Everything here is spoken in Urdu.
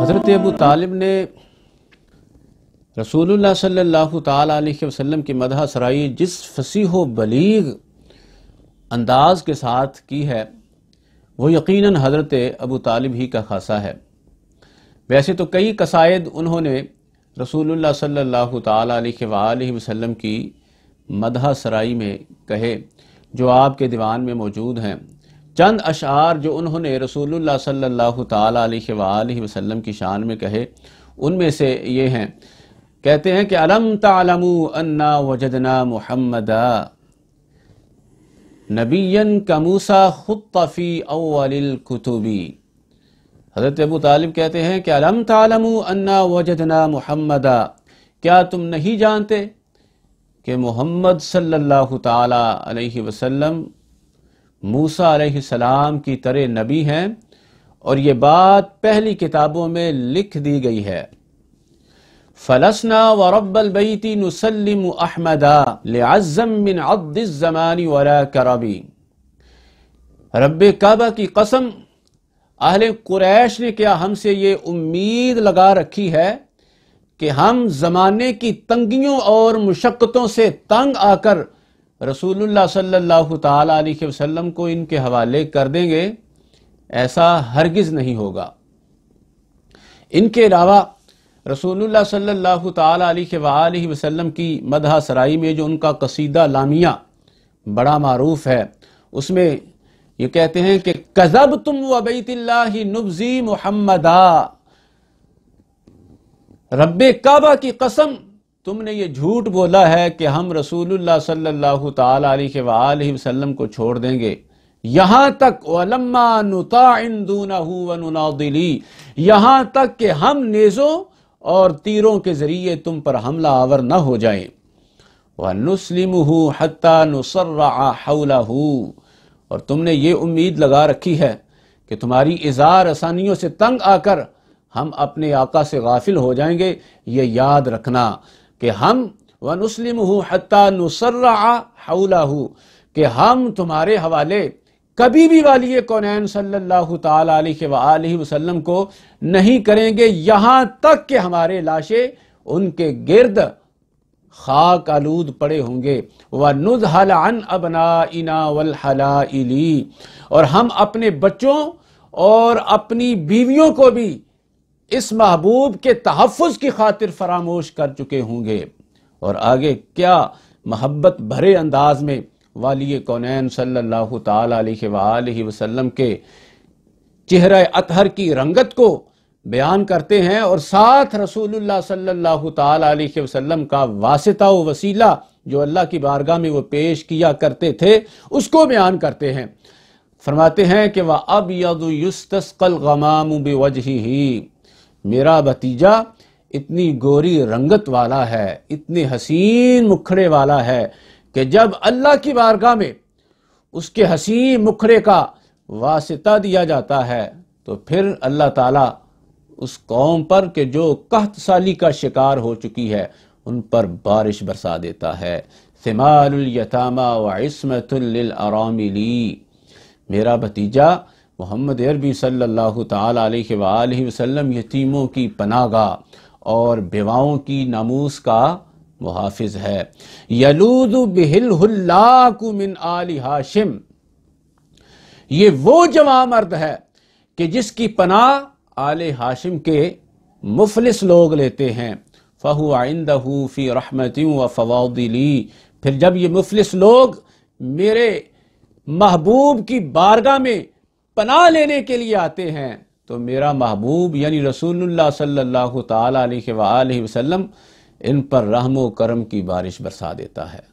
حضرت ابو طالب نے رسول اللہ صلی اللہ تعالی علیہ وسلم کی مدح سرائی جس فصیح و بلیغ انداز کے ساتھ کی ہے وہ یقیناً حضرت ابو طالب ہی کا خاصہ ہے ویسے تو کئی قصائد انہوں نے رسول اللہ صلی اللہ تعالی علیہ وآلہ وسلم کی مدح سرائی میں کہے جو آپ کے دیوان میں موجود ہیں چند اشعار جو انہوں نے رسول اللہ صلی اللہ تعالی علیہ وسلم کی شان میں کہے ان میں سے یہ ہیں کہتے ہیں کہ علم تعلم انا وجدنا محمد نبی الكتبی حضرت ابو طالب کہتے ہیں کہ علم تعلم انا وجدنا محمد کیا تم نہیں جانتے کہ محمد صلی اللہ تعالی علیہ وسلم موسا علیہ السلام کی طرح نبی ہیں اور یہ بات پہلی کتابوں میں لکھ دی گئی ہے فلسنا و رب ولا کربی رب کعبہ کی قسم اہل قریش نے کیا ہم سے یہ امید لگا رکھی ہے کہ ہم زمانے کی تنگیوں اور مشقتوں سے تنگ آ کر رسول اللہ صلی اللہ تعالی علیہ وسلم کو ان کے حوالے کر دیں گے ایسا ہرگز نہیں ہوگا ان کے علاوہ رسول اللہ صلی اللہ تعالی علیہ وآلہ وسلم کی مدح سرائی میں جو ان کا قصیدہ لامیہ بڑا معروف ہے اس میں یہ کہتے ہیں کہ کزب تم و بی نبزی محمدہ رب کعبہ کی قسم تم نے یہ جھوٹ بولا ہے کہ ہم رسول اللہ صلی اللہ تعالی علیہ وآلہ وسلم کو چھوڑ دیں گے یہاں تک وَلَمَّا نُطَاعِن دُونَهُ وَنُنَاضِلِي یہاں تک کہ ہم نیزوں اور تیروں کے ذریعے تم پر حملہ آور نہ ہو جائیں وَنُسْلِمُهُ حَتَّى نُصَرَّعَ حَوْلَهُ اور تم نے یہ امید لگا رکھی ہے کہ تمہاری ازار آسانیوں سے تنگ آ کر ہم اپنے آقا سے غافل ہو جائیں گے یہ یاد رکھنا کہ ہم ونسلم ہوں حتیٰ نسرا حولہ کہ ہم تمہارے حوالے کبھی بھی والی کونین صلی اللہ تعالی علیہ وآلہ وسلم کو نہیں کریں گے یہاں تک کہ ہمارے لاشیں ان کے گرد خاک آلود پڑے ہوں گے وَنُدْحَلْ عَنْ أَبْنَائِنَا وَالْحَلَائِلِ اور ہم اپنے بچوں اور اپنی بیویوں کو بھی اس محبوب کے تحفظ کی خاطر فراموش کر چکے ہوں گے اور آگے کیا محبت بھرے انداز میں والی کونین صلی اللہ علیہ وآلہ وسلم کے چہرہ کی رنگت کو بیان کرتے ہیں اور ساتھ رسول اللہ صلی اللہ تعالی علیہ وسلم کا واسطہ و وسیلہ جو اللہ کی بارگاہ میں وہ پیش کیا کرتے تھے اس کو بیان کرتے ہیں فرماتے ہیں کہ وہ اب یا میرا بتیجا اتنی گوری رنگت والا ہے اتنی حسین مکھڑے والا ہے کہ جب اللہ کی بارگاہ میں اس کے حسین مکھڑے کا واسطہ دیا جاتا ہے تو پھر اللہ تعالیٰ اس قوم پر کہ جو قحط سالی کا شکار ہو چکی ہے ان پر بارش برسا دیتا ہے ثمال الیتامہ میرا بتیجہ محمد عربی صلی اللہ تعالی علیہ وآلہ وسلم یتیموں کی پناہ گاہ اور بیواؤں کی ناموس کا محافظ ہے من آل یہ وہ جو مرد ہے کہ جس کی پناہ آل ہاشم کے مفلس لوگ لیتے ہیں فہو آئندہ رحمتی پھر جب یہ مفلس لوگ میرے محبوب کی بارگاہ میں پناہ لینے کے لیے آتے ہیں تو میرا محبوب یعنی رسول اللہ صلی اللہ تعالی علیہ وسلم ان پر رحم و کرم کی بارش برسا دیتا ہے